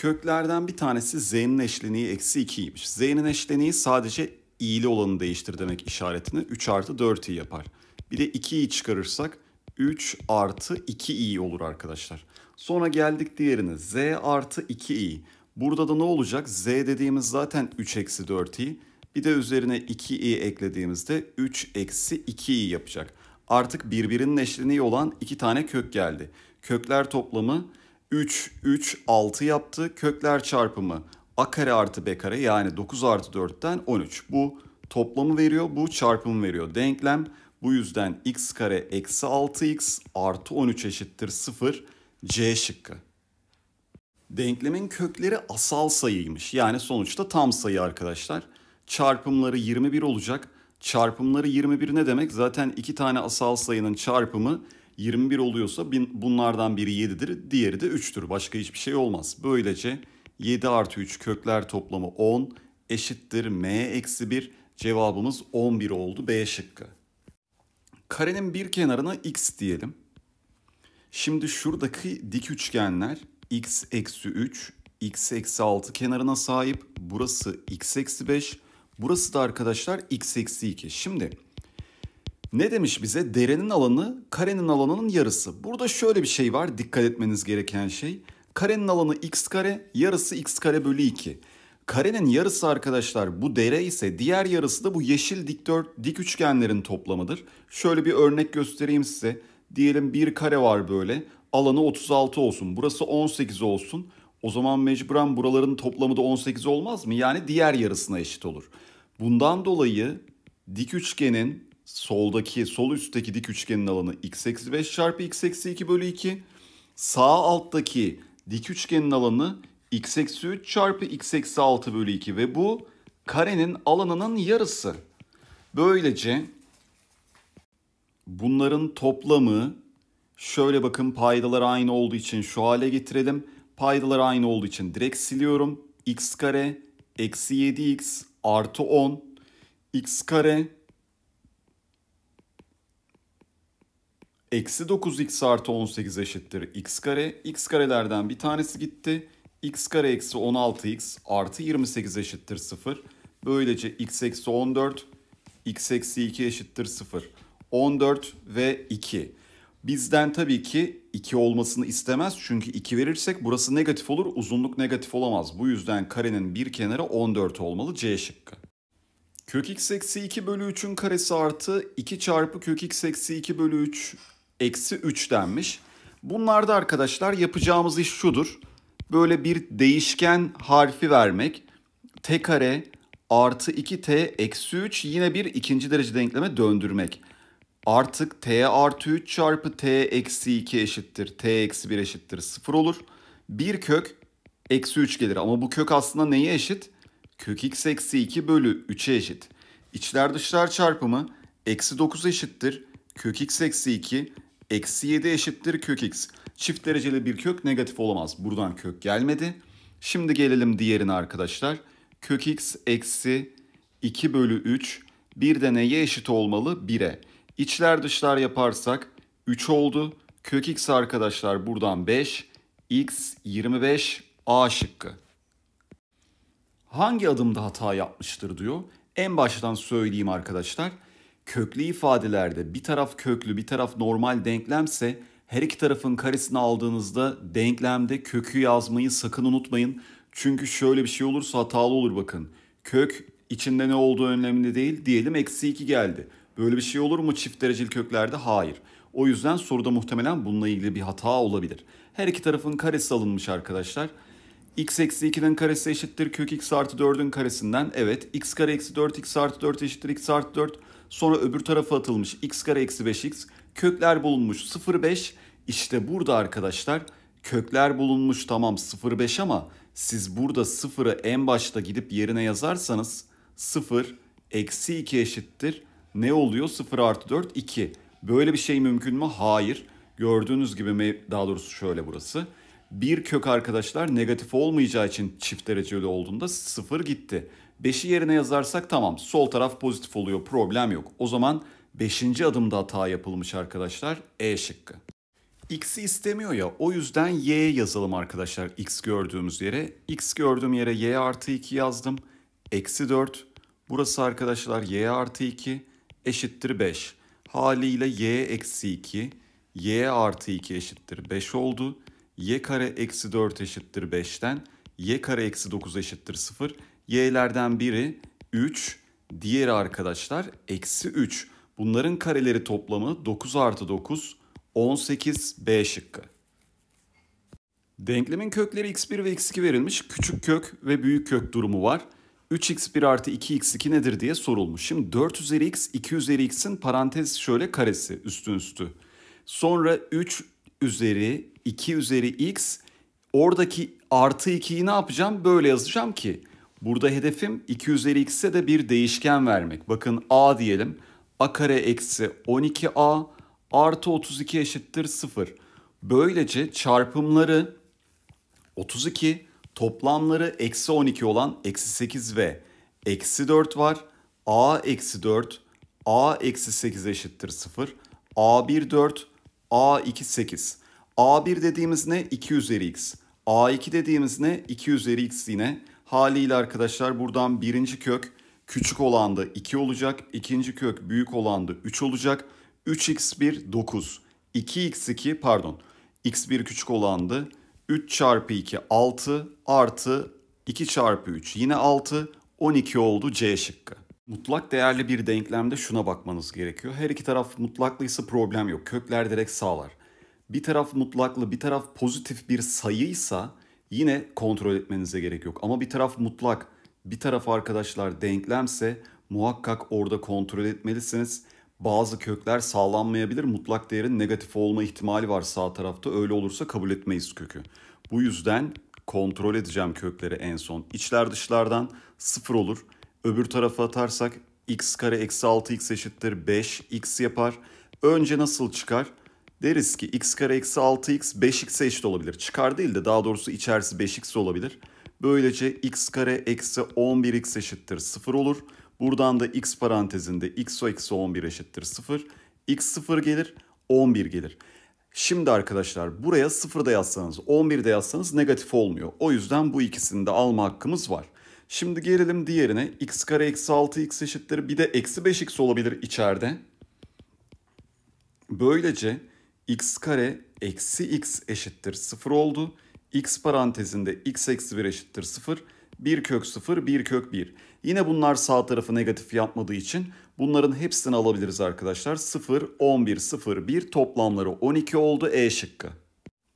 Köklerden bir tanesi z'nin eşleniği eksi 2'ymiş. Z'nin eşleniği sadece i'li olanı değiştir demek işaretini 3 artı 4i yapar. Bir de 2i çıkarırsak 3 artı 2i olur arkadaşlar. Sonra geldik diğerine z artı 2i. Burada da ne olacak? z dediğimiz zaten 3 eksi 4i. Bir de üzerine 2i eklediğimizde 3 eksi 2i yapacak. Artık birbirinin eşleniği olan iki tane kök geldi. Kökler toplamı 3, 3, 6 yaptı. Kökler çarpımı a kare artı b kare yani 9 artı 4'ten 13. Bu toplamı veriyor, bu çarpımı veriyor. Denklem bu yüzden x kare eksi 6x artı 13 eşittir 0 c şıkkı. Denklemin kökleri asal sayıymış. Yani sonuçta tam sayı arkadaşlar. Çarpımları 21 olacak. Çarpımları 21 ne demek? Zaten iki tane asal sayının çarpımı 21 oluyorsa bin, bunlardan biri 7'dir, diğeri de 3'tür. Başka hiçbir şey olmaz. Böylece 7 artı 3 kökler toplamı 10 eşittir m eksi 1. Cevabımız 11 oldu B şıkkı. Karenin bir kenarına x diyelim. Şimdi şuradaki dik üçgenler x eksi 3, x eksi 6 kenarına sahip. Burası x eksi 5, burası da arkadaşlar x eksi 2. Şimdi ne demiş bize? Derenin alanı karenin alanının yarısı. Burada şöyle bir şey var dikkat etmeniz gereken şey. Karenin alanı x kare yarısı x kare bölü 2. Karenin yarısı arkadaşlar bu dere ise diğer yarısı da bu yeşil dikdört dik üçgenlerin toplamıdır. Şöyle bir örnek göstereyim size. Diyelim bir kare var böyle. Alanı 36 olsun. Burası 18 olsun. O zaman mecburen buraların toplamı da 18 olmaz mı? Yani diğer yarısına eşit olur. Bundan dolayı dik üçgenin soldaki sol üstteki dik üçgenin alanı x eksi 5 çarpı x eksi 2 bölü 2. Sağ alttaki dik üçgenin alanı x eksi 3 çarpı x eksi 6 bölü 2 ve bu karenin alanının yarısı. Böylece bunların toplamı şöyle bakın paydalar aynı olduğu için şu hale getirelim. Paydalar aynı olduğu için direkt siliyorum. x kare eksi 7x artı 10 x kare Eksi 9x artı 18 eşittir x kare. X karelerden bir tanesi gitti. x kare eksi 16x artı 28 eşittir 0. Böylece x eksi 14, x eksi 2 eşittir 0. 14 ve 2. Bizden tabii ki 2 olmasını istemez. Çünkü 2 verirsek burası negatif olur. Uzunluk negatif olamaz. Bu yüzden karenin bir kenarı 14 olmalı. C şıkkı. Kök x eksi 2 bölü 3'ün karesi artı 2 çarpı kök x eksi 2 bölü 3 eksi 3 denmiş. Bunlarda arkadaşlar yapacağımız iş şudur. Böyle bir değişken harfi vermek. T kare artı 2T eksi 3 yine bir ikinci derece denkleme döndürmek. Artık T artı 3 çarpı T eksi 2 eşittir. T eksi 1 eşittir 0 olur. Bir kök eksi 3 gelir ama bu kök aslında neye eşit? Kök x eksi 2 bölü 3'e eşit. İçler dışlar çarpımı eksi 9 eşittir. Kök x eksi 2 Eksi 7 eşittir kök x. Çift dereceli bir kök negatif olamaz. Buradan kök gelmedi. Şimdi gelelim diğerine arkadaşlar. Kök x eksi 2 bölü 3 bir de neye eşit olmalı? 1'e. İçler dışlar yaparsak 3 oldu. Kök x arkadaşlar buradan 5. x 25 A şıkkı. Hangi adımda hata yapmıştır diyor. En baştan söyleyeyim arkadaşlar köklü ifadelerde bir taraf köklü bir taraf normal denklemse her iki tarafın karesini aldığınızda denklemde kökü yazmayı sakın unutmayın. Çünkü şöyle bir şey olursa hatalı olur bakın. Kök içinde ne olduğu önemli değil. Diyelim eksi 2 geldi. Böyle bir şey olur mu çift dereceli köklerde? Hayır. O yüzden soruda muhtemelen bununla ilgili bir hata olabilir. Her iki tarafın karesi alınmış arkadaşlar x eksi 2'nin karesi eşittir kök x artı 4'ün karesinden. Evet x kare eksi 4 x artı 4 eşittir x artı 4. Sonra öbür tarafa atılmış x kare eksi 5x. Kökler bulunmuş 0 5. İşte burada arkadaşlar kökler bulunmuş tamam 0 5 ama siz burada 0'ı en başta gidip yerine yazarsanız 0 eksi 2 eşittir. Ne oluyor? 0 artı 4 2. Böyle bir şey mümkün mü? Hayır. Gördüğünüz gibi daha doğrusu şöyle burası. Bir kök arkadaşlar negatif olmayacağı için çift dereceli olduğunda sıfır gitti. 5'i yerine yazarsak tamam sol taraf pozitif oluyor problem yok. O zaman 5. adımda hata yapılmış arkadaşlar E şıkkı. X'i istemiyor ya o yüzden Y yazalım arkadaşlar X gördüğümüz yere. X gördüğüm yere Y artı 2 yazdım. Eksi 4. Burası arkadaşlar Y artı 2 eşittir 5. Haliyle Y eksi 2 Y artı 2 eşittir 5 oldu y kare eksi 4 eşittir 5'ten, y kare eksi 9 eşittir 0. Y'lerden biri 3, diğeri arkadaşlar eksi 3. Bunların kareleri toplamı 9 artı 9, 18 B şıkkı. Denklemin kökleri x1 ve x2 verilmiş. Küçük kök ve büyük kök durumu var. 3x1 artı 2x2 nedir diye sorulmuş. Şimdi 4 üzeri x, 2 üzeri x'in parantez şöyle karesi üstün üstü. Sonra 3 üzeri 2 üzeri x oradaki artı 2'yi ne yapacağım? Böyle yazacağım ki burada hedefim 2 üzeri x'e de bir değişken vermek. Bakın a diyelim a kare eksi 12a artı 32 eşittir 0. Böylece çarpımları 32 toplamları eksi 12 olan eksi 8 ve eksi 4 var. a eksi 4 a eksi 8 eşittir 0. a 1 4 a 2 8. A1 dediğimiz ne? 2 üzeri x. A2 dediğimiz ne? 2 üzeri x yine. Haliyle arkadaşlar buradan birinci kök küçük olan da 2 olacak. ikinci kök büyük olan da 3 olacak. 3x1 9. 2x2 pardon. x1 küçük olandı. 3 çarpı 2 6 artı 2 çarpı 3 yine 6 12 oldu C şıkkı. Mutlak değerli bir denklemde şuna bakmanız gerekiyor. Her iki taraf mutlaklıysa problem yok. Kökler direkt sağlar bir taraf mutlaklı bir taraf pozitif bir sayıysa yine kontrol etmenize gerek yok. Ama bir taraf mutlak bir taraf arkadaşlar denklemse muhakkak orada kontrol etmelisiniz. Bazı kökler sağlanmayabilir. Mutlak değerin negatif olma ihtimali var sağ tarafta. Öyle olursa kabul etmeyiz kökü. Bu yüzden kontrol edeceğim kökleri en son. İçler dışlardan sıfır olur. Öbür tarafa atarsak x kare eksi 6x eşittir 5x yapar. Önce nasıl çıkar? deriz ki x kare eksi 6x 5x'e eşit olabilir. Çıkar değil de daha doğrusu içerisi 5x olabilir. Böylece x kare eksi 11x eşittir 0 olur. Buradan da x parantezinde x o eksi 11 eşittir 0. x 0 gelir 11 gelir. Şimdi arkadaşlar buraya 0 da yazsanız 11 de yazsanız negatif olmuyor. O yüzden bu ikisini de alma hakkımız var. Şimdi gelelim diğerine. x kare eksi 6x eşittir. Bir de eksi 5x olabilir içeride. Böylece x kare eksi x eşittir 0 oldu. x parantezinde x eksi 1 eşittir 0. 1 kök 0, 1 kök 1. Yine bunlar sağ tarafı negatif yapmadığı için bunların hepsini alabiliriz arkadaşlar. 0, 11, 0, 1 toplamları 12 oldu E şıkkı.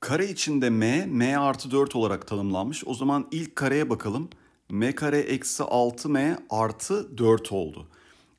Kare içinde m, m artı 4 olarak tanımlanmış. O zaman ilk kareye bakalım. m kare eksi 6m artı 4 oldu.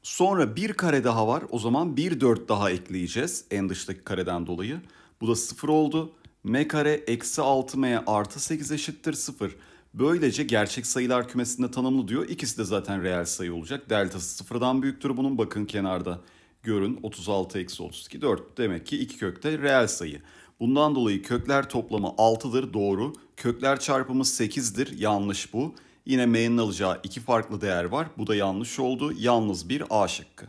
Sonra bir kare daha var. O zaman bir dört daha ekleyeceğiz en dıştaki kareden dolayı. Bu da sıfır oldu. M kare eksi 6M artı 8 eşittir sıfır. Böylece gerçek sayılar kümesinde tanımlı diyor. İkisi de zaten reel sayı olacak. Deltası sıfırdan büyüktür bunun. Bakın kenarda görün 36 eksi 32 4. Demek ki iki kökte reel sayı. Bundan dolayı kökler toplamı 6'dır doğru. Kökler çarpımı 8'dir yanlış bu. Yine M'nin alacağı iki farklı değer var. Bu da yanlış oldu. Yalnız bir A şıkkı.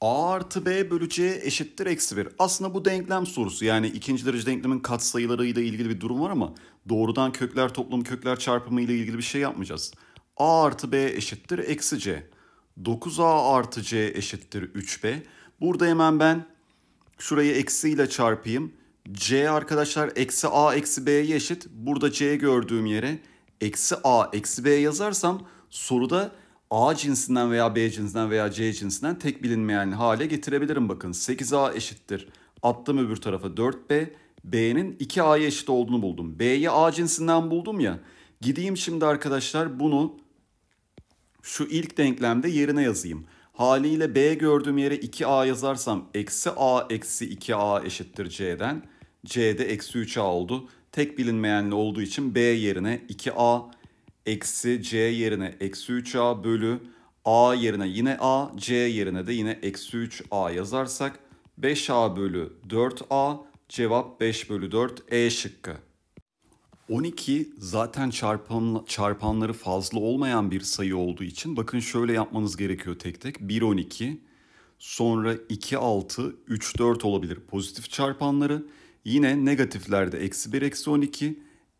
A artı B bölü C eşittir eksi 1. Aslında bu denklem sorusu yani ikinci derece denklemin katsayılarıyla ilgili bir durum var ama doğrudan kökler toplamı kökler çarpımı ile ilgili bir şey yapmayacağız. A artı B eşittir eksi C. 9A artı C eşittir 3B. Burada hemen ben şurayı eksiyle çarpayım. C arkadaşlar eksi A eksi B'ye eşit. Burada C gördüğüm yere eksi a eksi b yazarsam soruda a cinsinden veya b cinsinden veya c cinsinden tek bilinmeyen hale getirebilirim bakın. 8a eşittir. Attım öbür tarafa 4b. B'nin 2a'ya eşit olduğunu buldum. B'yi a cinsinden buldum ya. Gideyim şimdi arkadaşlar bunu şu ilk denklemde yerine yazayım. Haliyle B gördüğüm yere 2A yazarsam eksi A eksi 2A eşittir C'den. C'de eksi 3A oldu tek bilinmeyenli olduğu için B yerine 2A eksi C yerine eksi 3A bölü A yerine yine A, C yerine de yine eksi 3A yazarsak 5A bölü 4A cevap 5 bölü 4 E şıkkı. 12 zaten çarpan, çarpanları fazla olmayan bir sayı olduğu için bakın şöyle yapmanız gerekiyor tek tek. 1 12 sonra 2 6 3 4 olabilir pozitif çarpanları. Yine negatiflerde eksi 1, eksi 12,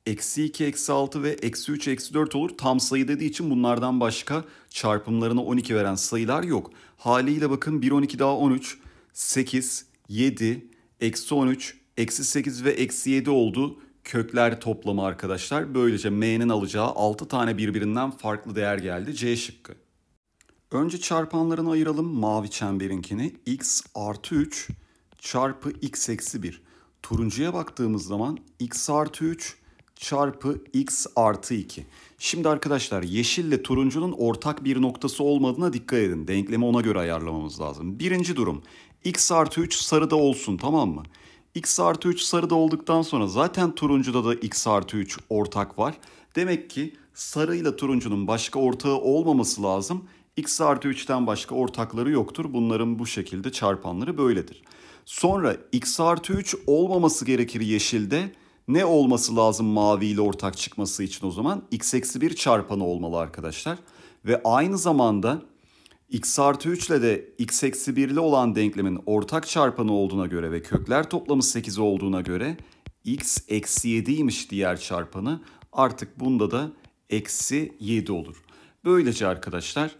eksi 2, eksi 6 ve eksi 3, eksi 4 olur. Tam sayı dediği için bunlardan başka çarpımlarına 12 veren sayılar yok. Haliyle bakın 1, 12 daha 13, 8, 7, eksi 13, eksi 8 ve eksi 7 oldu kökler toplamı arkadaşlar. Böylece M'nin alacağı 6 tane birbirinden farklı değer geldi C şıkkı. Önce çarpanlarını ayıralım mavi çemberinkini. x artı 3 çarpı x eksi 1. Turuncuya baktığımız zaman x artı 3 çarpı x artı 2. Şimdi arkadaşlar yeşille turuncunun ortak bir noktası olmadığına dikkat edin. Denklemi ona göre ayarlamamız lazım. Birinci durum x artı 3 sarıda olsun tamam mı? x artı 3 sarıda olduktan sonra zaten turuncuda da x artı 3 ortak var. Demek ki sarıyla turuncunun başka ortağı olmaması lazım. x artı 3'ten başka ortakları yoktur. Bunların bu şekilde çarpanları böyledir. Sonra x artı 3 olmaması gerekir yeşilde. Ne olması lazım mavi ile ortak çıkması için o zaman? x eksi 1 çarpanı olmalı arkadaşlar. Ve aynı zamanda x artı 3 ile de x eksi 1 ile olan denklemin ortak çarpanı olduğuna göre ve kökler toplamı 8 olduğuna göre x eksi 7'ymiş diğer çarpanı. Artık bunda da eksi 7 olur. Böylece arkadaşlar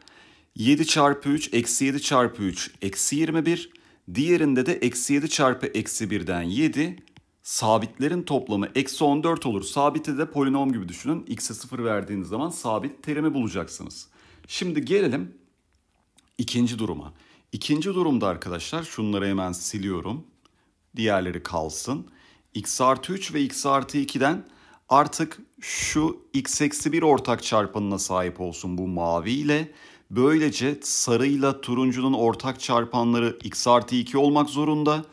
7 çarpı 3 eksi 7 çarpı 3 eksi 21 Diğerinde de eksi 7 çarpı eksi 1'den 7. Sabitlerin toplamı eksi 14 olur. Sabiti de polinom gibi düşünün. X'e 0 verdiğiniz zaman sabit terimi bulacaksınız. Şimdi gelelim ikinci duruma. İkinci durumda arkadaşlar şunları hemen siliyorum. Diğerleri kalsın. X artı 3 ve X artı 2'den artık şu X eksi 1 ortak çarpanına sahip olsun bu mavi ile. Böylece sarıyla turuncunun ortak çarpanları x artı 2 olmak zorunda.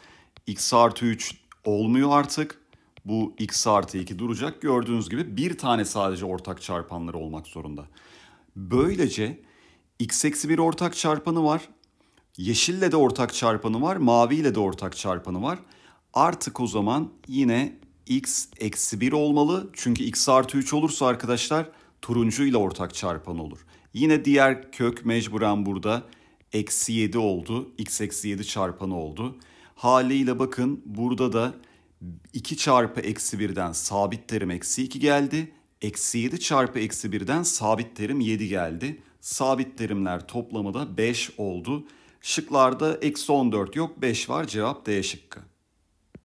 x artı 3 olmuyor artık. Bu x artı 2 duracak. Gördüğünüz gibi bir tane sadece ortak çarpanları olmak zorunda. Böylece x eksi 1 ortak çarpanı var. Yeşille de ortak çarpanı var. Maviyle de ortak çarpanı var. Artık o zaman yine x eksi 1 olmalı. Çünkü x artı 3 olursa arkadaşlar turuncuyla ortak çarpan olur. Yine diğer kök mecburen burada eksi 7 oldu. X eksi 7 çarpanı oldu. Haliyle bakın burada da 2 çarpı eksi 1'den sabit terim eksi 2 geldi. Eksi 7 çarpı eksi 1'den sabit terim 7 geldi. Sabit terimler toplamı da 5 oldu. Şıklarda eksi 14 yok 5 var cevap D şıkkı.